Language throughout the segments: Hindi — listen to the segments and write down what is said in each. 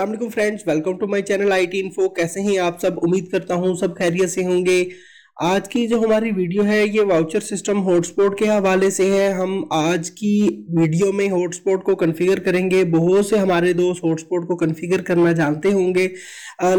Aslam friends welcome to my channel IT info कैसे हैं आप सब उम्मीद करता हूं सब खैरियत से होंगे आज की जो हमारी वीडियो है ये वाउचर सिस्टम हॉटस्पॉट के हवाले से है हम आज की वीडियो में हॉटस्पॉट को कॉन्फ़िगर करेंगे बहुत से हमारे दोस्त हॉटस्पॉट को कॉन्फ़िगर करना जानते होंगे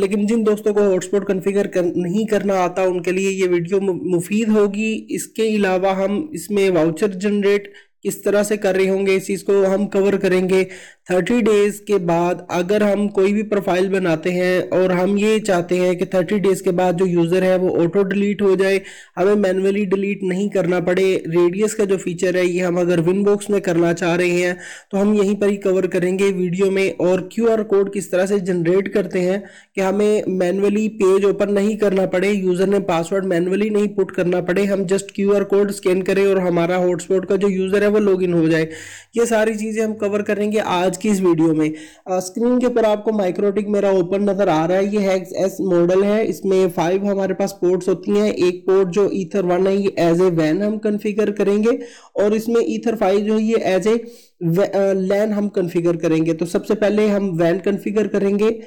लेकिन जिन दोस्तों को हॉटस्पॉट कॉन्फ़िगर कर, नहीं करना आता उनके लिए ये वीडियो मुफीद होगी इसके अलावा हम इसमें वाउचर जनरेट किस तरह से कर रहे होंगे इस चीज़ को हम कवर करेंगे थर्टी डेज़ के बाद अगर हम कोई भी प्रोफाइल बनाते हैं और हम ये चाहते हैं कि थर्टी डेज़ के बाद जो यूज़र है वो ऑटो डिलीट हो जाए हमें मैनुअली डिलीट नहीं करना पड़े रेडियस का जो फीचर है ये हम अगर विन बॉक्स में करना चाह रहे हैं तो हम यहीं पर ही कवर करेंगे वीडियो में और क्यू कोड किस तरह से जनरेट करते हैं कि हमें मैनुअली पेज ओपन नहीं करना पड़े यूज़र ने पासवर्ड मैनुअली नहीं पुट करना पड़े हम जस्ट क्यू कोड स्कैन करें और हमारा हॉटस्पॉट का जो यूज़र है कैसे लॉग हो जाए ये सारी चीज़ें हम कवर करेंगे आज की इस वीडियो में स्क्रीन के ऊपर आपको माइक्रोटिक मेरा ओपन नज़र आ रहा है ये हैक्स एस मॉडल है इसमें फाइव हमारे पास पोर्ट्स होती हैं एक पोर्ट जो ईथर वन है ये एज ए वैन हम कन्फिगर करेंगे और इसमें ईथर फाइव जो है ये एज ए लैन हम कन्फिगर करेंगे तो सबसे पहले हम वैन कन्फिगर करेंगे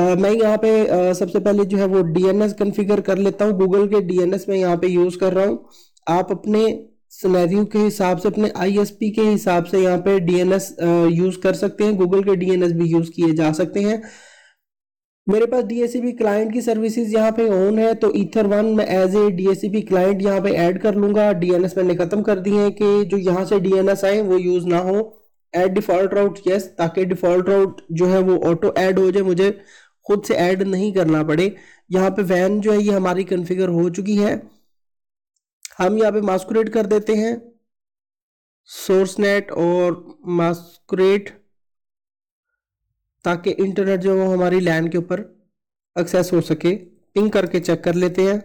Uh, मैं यहाँ पे uh, सबसे पहले जो है वो डीएनएस कॉन्फ़िगर कर लेता हूँ गूगल के डीएनएस में यहाँ पे यूज़ कर रहा हूँ आप अपने सिनेरियो के हिसाब से अपने आईएसपी के हिसाब से यहाँ पे डीएनएस यूज कर सकते हैं गूगल के डीएनएस भी यूज किए जा सकते हैं मेरे पास डीएससीबी क्लाइंट की सर्विसेज यहाँ पे ऑन है तो ईथर वन में एज ए डीएससीपी क्लाइंट यहाँ पे ऐड कर लूंगा डीएनएस मैंने खत्म कर दिए है कि जो यहाँ से डीएनएस आए वो यूज ना हो एड डिफॉल्ट राउट यस ताकि डिफॉल्ट राउट जो है वो ऑटो ऐड हो जाए मुझे खुद से ऐड नहीं करना पड़े यहाँ पे वैन जो है ये हमारी कन्फिगर हो चुकी है हम यहाँ पे मास्कुरेट कर देते हैं सोर्स नेट और मास्कुरेट ताकि इंटरनेट जो वो हमारी लैंड के ऊपर एक्सेस हो सके पिंग करके चेक कर लेते हैं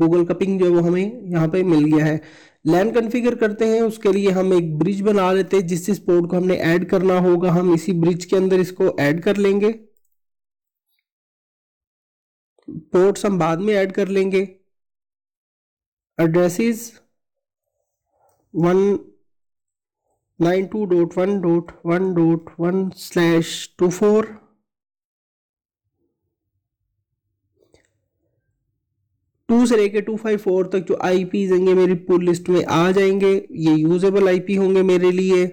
गूगल का पिंग जो है वो हमें यहाँ पे मिल गया है लैंड कन्फिगर करते हैं उसके लिए हम एक ब्रिज बना लेते हैं जिस जिस पोर्ट को हमने ऐड करना होगा हम इसी ब्रिज के अंदर इसको ऐड कर लेंगे पोर्ट्स हम बाद में ऐड कर लेंगे addresses one slash four two से लेके टू फाइव फोर तक जो आई पी देंगे मेरी पूरी लिस्ट में आ जाएंगे ये यूजेबल आई पी होंगे मेरे लिए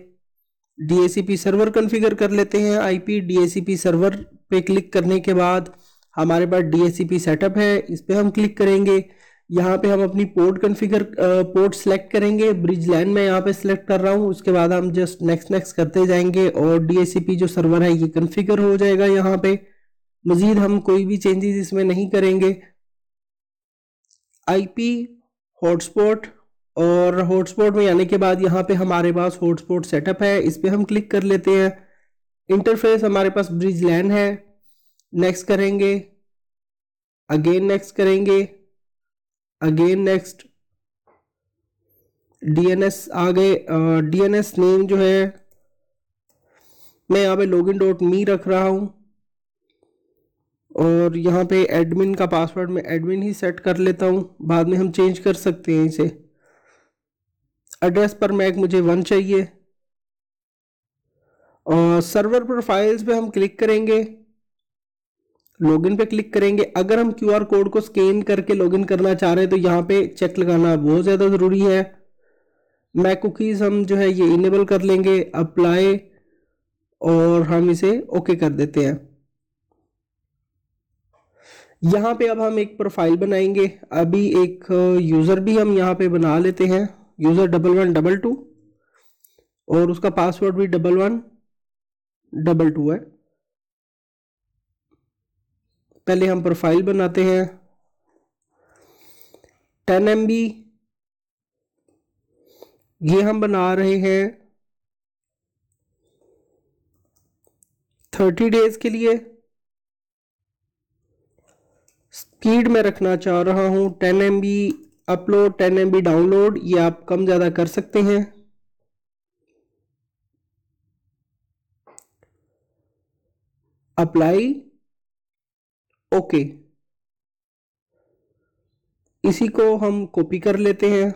डी सर्वर कॉन्फ़िगर कर लेते हैं आई पी सर्वर पे क्लिक करने के बाद हमारे पास डी सेटअप है इस पर हम क्लिक करेंगे यहाँ पे हम अपनी पोर्ट कन्फिगर पोर्ट सेलेक्ट करेंगे ब्रिज लाइन में यहाँ पे सिलेक्ट कर रहा हूँ उसके बाद हम जस्ट नेक्स्ट नेक्स्ट करते जाएंगे और डी जो सर्वर है ये कन्फिगर हो जाएगा यहाँ पे मज़ीद हम कोई भी चेंजेस इसमें नहीं करेंगे पी हॉटस्पॉट और हॉटस्पॉट में आने के बाद यहाँ पे हमारे पास हॉटस्पॉट सेटअप है इस पर हम क्लिक कर लेते हैं इंटरफेस हमारे पास ब्रिज लैन है नेक्स्ट करेंगे अगेन नेक्स्ट करेंगे अगेन नेक्स्ट डीएनएस आ गए डीएनएस नेम जो है मैं यहाँ पे लॉगिन डॉट मी रख रहा हूँ और यहाँ पे एडमिन का पासवर्ड मैं एडमिन ही सेट कर लेता हूँ बाद में हम चेंज कर सकते हैं इसे एड्रेस पर मैक मुझे वन चाहिए और सर्वर प्रोफाइल्स पे हम क्लिक करेंगे लॉगिन पे क्लिक करेंगे अगर हम क्यूआर कोड को स्कैन करके लॉगिन करना चाह रहे हैं तो यहाँ पे चेक लगाना बहुत ज़्यादा ज़रूरी है मैक कुकीज़ हम जो है ये इनेबल कर लेंगे अप्लाई और हम इसे ओके कर देते हैं यहाँ पे अब हम एक प्रोफाइल बनाएंगे अभी एक यूज़र भी हम यहाँ पे बना लेते हैं user double one double two और उसका पासवर्ड भी डबल वन डबल टू है पहले हम प्रोफाइल बनाते हैं टेन एम बी ये हम बना रहे हैं थर्टी डेज के लिए स्पीड में रखना चाह रहा हूं ten M B upload ten M B download ये आप कम ज़्यादा कर सकते हैं अप्लाई ओके इसी को हम कॉपी कर लेते हैं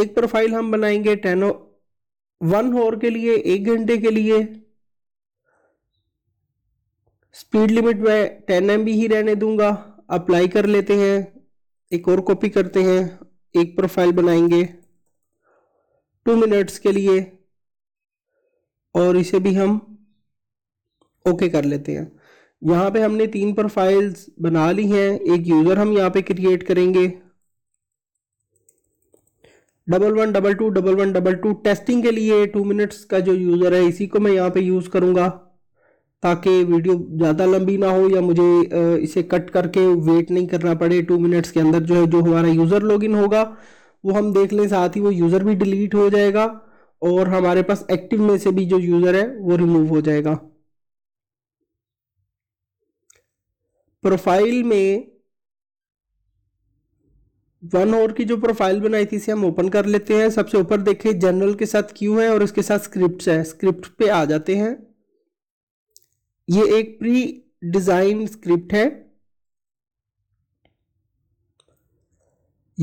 एक प्रोफाइल हम बनाएंगे टेन वन और के लिए एक घंटे के लिए स्पीड लिमिट में टेन एम ही रहने दूंगा अप्लाई कर लेते हैं एक और कॉपी करते हैं एक प्रोफाइल बनाएंगे टू मिनट्स के लिए और इसे भी हम ओके कर लेते हैं यहाँ पे हमने तीन प्रोफाइल्स बना ली हैं एक यूज़र हम यहाँ पे क्रिएट करेंगे double one double two double one double two testing के लिए टू मिनट्स का जो यूज़र है इसी को मैं यहाँ पे यूज़ करूँगा ताकि वीडियो ज़्यादा लंबी ना हो या मुझे इसे कट करके वेट नहीं करना पड़े टू मिनट्स के अंदर जो है जो हमारा यूज़र लॉगिन होगा वो हम देख लें साथ ही वो यूज़र भी डिलीट हो जाएगा और हमारे पास एक्टिव में से भी जो यूज़र है वो रिमूव हो जाएगा प्रोफाइल में वन और की जो प्रोफाइल बनाई थी इसे हम ओपन कर लेते हैं सबसे ऊपर देखें जनरल के साथ क्यू है और इसके साथ स्क्रिप्ट है स्क्रिप्ट पे आ जाते हैं ये एक प्री डिजाइन स्क्रिप्ट है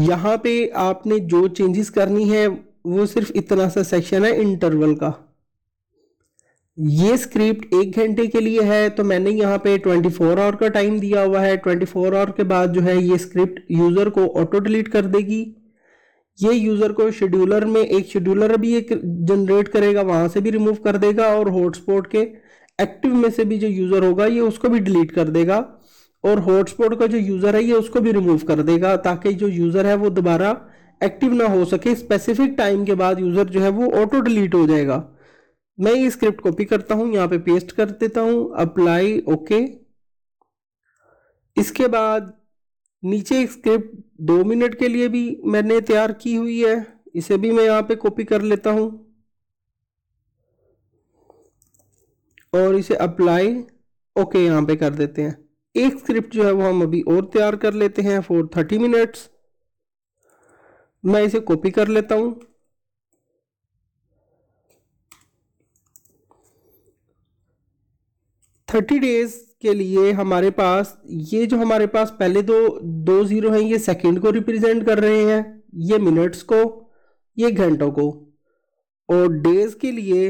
यहां पे आपने जो चेंजेस करनी है वो सिर्फ इतना सा सेक्शन है इंटरवल का ये स्क्रिप्ट एक घंटे के लिए है तो मैंने यहाँ पे 24 फोर आवर का टाइम दिया हुआ है 24 फोर आवर के बाद जो है ये स्क्रिप्ट यूज़र को ऑटो डिलीट कर देगी ये यूज़र को शेड्यूलर में एक शेड्यूलर भी एक जनरेट करेगा वहां से भी रिमूव कर देगा और हॉटस्पॉट के एक्टिव में से भी जो यूज़र होगा ये उसको भी डिलीट कर देगा और हॉटस्पॉट का जो यूज़र है ये उसको भी रिमूव कर देगा ताकि जो यूज़र है वो दोबारा एक्टिव ना हो सके स्पेसिफिक टाइम के बाद यूज़र जो है वो ऑटो डिलीट हो जाएगा मैं ये स्क्रिप्ट कॉपी करता हूँ यहाँ पे पेस्ट कर देता हूँ अप्लाई ओके इसके बाद नीचे एक स्क्रिप्ट दो मिनट के लिए भी मैंने तैयार की हुई है इसे भी मैं यहाँ पे कॉपी कर लेता हूँ और इसे अप्लाई ओके यहाँ पे कर देते हैं एक स्क्रिप्ट जो है वो हम अभी और तैयार कर लेते हैं फॉर थर्टी मिनट्स मैं इसे कॉपी कर लेता हूं थर्टी डेज के लिए हमारे पास ये जो हमारे पास पहले दो दो ज़ीरो हैं ये सेकंड को रिप्रेजेंट कर रहे हैं ये मिनट्स को ये घंटों को और डेज के लिए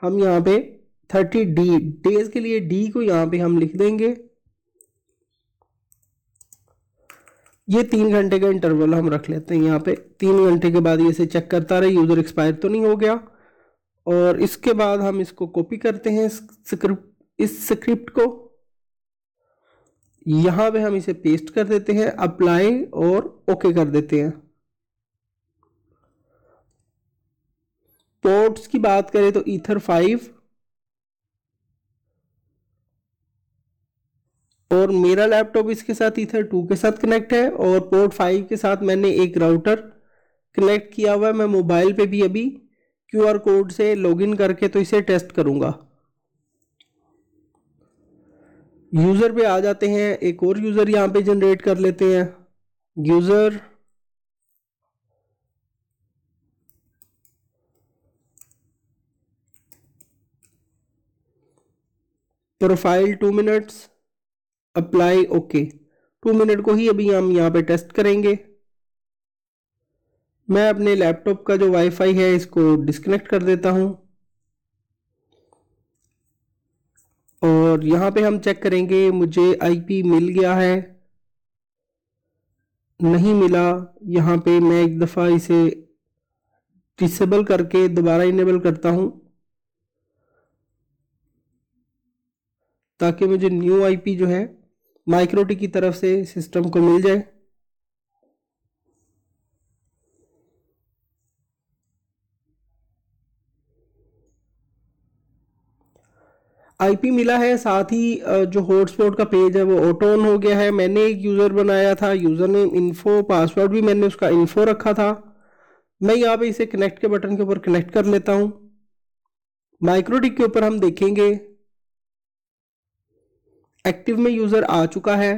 हम यहाँ पे थर्टी डी डेज के लिए डी को यहाँ पे हम लिख देंगे ये तीन घंटे का इंटरवल हम रख लेते हैं यहाँ पे तीन घंटे के बाद ये इसे चेक करता रहे यूज़र एक्सपायर तो नहीं हो गया और इसके बाद हम इसको कॉपी करते हैं इस स्क्रिप्ट को यहाँ पे हम इसे पेस्ट कर देते हैं अप्लाई और ओके कर देते हैं पोर्ट्स की बात करें तो ईथर फाइव और मेरा लैपटॉप इसके साथ ईथर टू के साथ कनेक्ट है और पोर्ट फाइव के साथ मैंने एक राउटर कनेक्ट किया हुआ है मैं मोबाइल पे भी अभी क्यू आर कोड से लॉगिन करके तो इसे टेस्ट करूँगा यूज़र पे आ जाते हैं एक और यूज़र यहाँ पे जनरेट कर लेते हैं user profile two minutes apply okay two minute को ही अभी हम यहाँ पे टेस्ट करेंगे मैं अपने लैपटॉप का जो वाईफाई है इसको डिस्कनेक्ट कर देता हूँ और यहाँ पे हम चेक करेंगे मुझे आईपी मिल गया है नहीं मिला यहाँ पे मैं एक दफ़ा इसे डिसेबल करके दोबारा इनेबल करता हूँ ताकि मुझे न्यू आईपी जो है माइक्रोटी की तरफ से सिस्टम को मिल जाए आईपी मिला है साथ ही जो हॉटस्पॉट का पेज है वो ऑटो ऑन हो गया है मैंने एक यूज़र बनाया था यूज़र नेम इन्फो पासवर्ड भी मैंने उसका इन्फो रखा था मैं यहाँ पे इसे कनेक्ट के बटन के ऊपर कनेक्ट कर लेता हूँ माइक्रोटिक के ऊपर हम देखेंगे एक्टिव में यूजर आ चुका है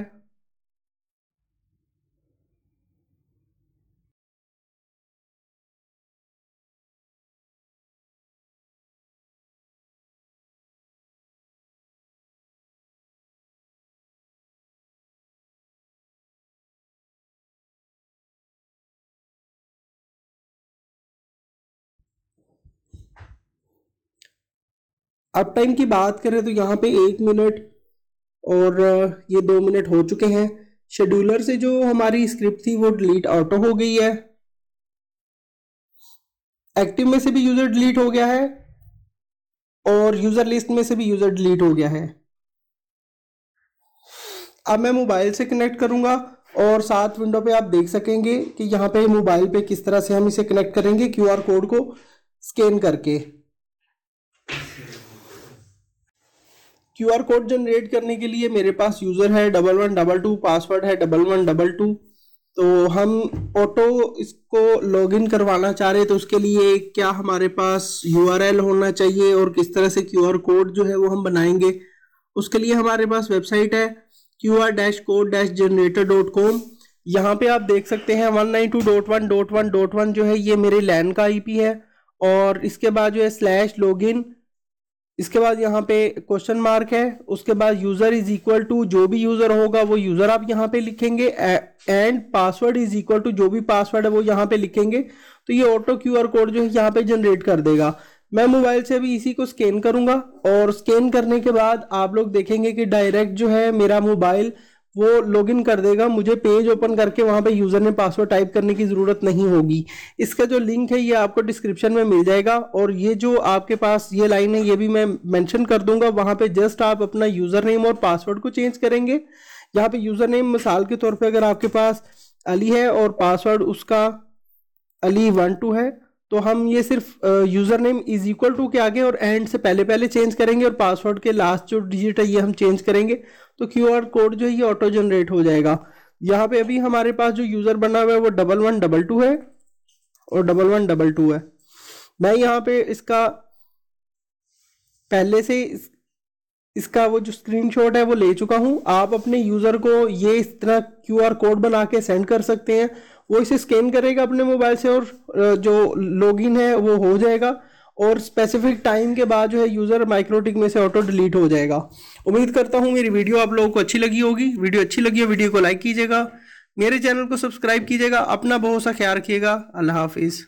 अब टाइम की बात करें तो यहां पे एक मिनट और ये दो मिनट हो चुके हैं शेड्यूलर से जो हमारी स्क्रिप्ट थी वो डिलीट ऑटो हो गई है एक्टिव में से भी यूज़र डिलीट हो गया है और यूज़र लिस्ट में से भी यूज़र डिलीट हो गया है अब मैं मोबाइल से कनेक्ट करूंगा और साथ विंडो पे आप देख सकेंगे कि यहाँ पे मोबाइल पे किस तरह से हम इसे कनेक्ट करेंगे क्यूआर कोड को स्कैन करके क्यू आर कोड जनरेट करने के लिए मेरे पास यूज़र है double one double two password है डबल वन डबल टू तो हम ऑटो इसको लॉग इन करवाना चाह रहे तो उसके लिए क्या हमारे पास यू आर एल होना चाहिए और किस तरह से क्यू आर कोड जो है वो हम बनाएंगे उसके लिए हमारे पास वेबसाइट है Q R dash code dash generator dot com यहाँ पे आप देख सकते हैं one nine two dot one dot one dot one जो है ये मेरे लैन का पी है और इसके बाद जो है स्लैश लॉग इन इसके बाद यहाँ पे क्वेश्चन मार्क है उसके बाद यूजर इज इक्वल टू जो भी यूजर होगा वो यूजर आप यहाँ पे लिखेंगे and password is equal to जो भी पासवर्ड है वो यहाँ पे लिखेंगे तो ये ऑटो क्यू आर कोड जो है यहाँ पे जनरेट कर देगा मैं मोबाइल से अभी इसी को स्कैन करूंगा और स्कैन करने के बाद आप लोग देखेंगे कि डायरेक्ट जो है मेरा मोबाइल वो लॉगिन कर देगा मुझे पेज ओपन करके वहाँ पे यूज़र ने पासवर्ड टाइप करने की ज़रूरत नहीं होगी इसका जो लिंक है ये आपको डिस्क्रिप्शन में मिल जाएगा और ये जो आपके पास ये लाइन है ये भी मैं मेंशन कर दूंगा वहाँ पे जस्ट आप अपना यूज़र नेम और पासवर्ड को चेंज करेंगे यहाँ पे यूज़र नेम मिसाल के तौर पर अगर आपके पास अली है और पासवर्ड उसका अली वन टू है तो हम ये सिर्फ user name is equal to के आगे और एंड से पहले पहले चेंज करेंगे और पासवर्ड के लास्ट जो डिजिट है ये हम चेंज करेंगे तो क्यू आर कोड जो है ये ऑटो जनरेट हो जाएगा यहाँ पे अभी हमारे पास जो यूज़र बना हुआ है वो डबल वन डबल टू है और डबल वन डबल टू है मैं यहाँ पे इसका पहले से इस, इसका वो जो स्क्रीनशॉट है वो ले चुका हूँ आप अपने यूज़र को ये इस तरह क्यूआर कोड बना के सेंड कर सकते हैं वो इसे स्कैन करेगा अपने मोबाइल से और जो लॉगिन है वो हो जाएगा और स्पेसिफिक टाइम के बाद जो है यूज़र माइक्रोटिक में से ऑटो डिलीट हो जाएगा उम्मीद करता हूँ मेरी वीडियो आप लोगों को अच्छी लगी होगी वीडियो अच्छी लगी है वीडियो को लाइक कीजिएगा मेरे चैनल को सब्सक्राइब कीजिएगा अपना बहुत सा ख्याल रखिएगा अल्लाह हाफिज़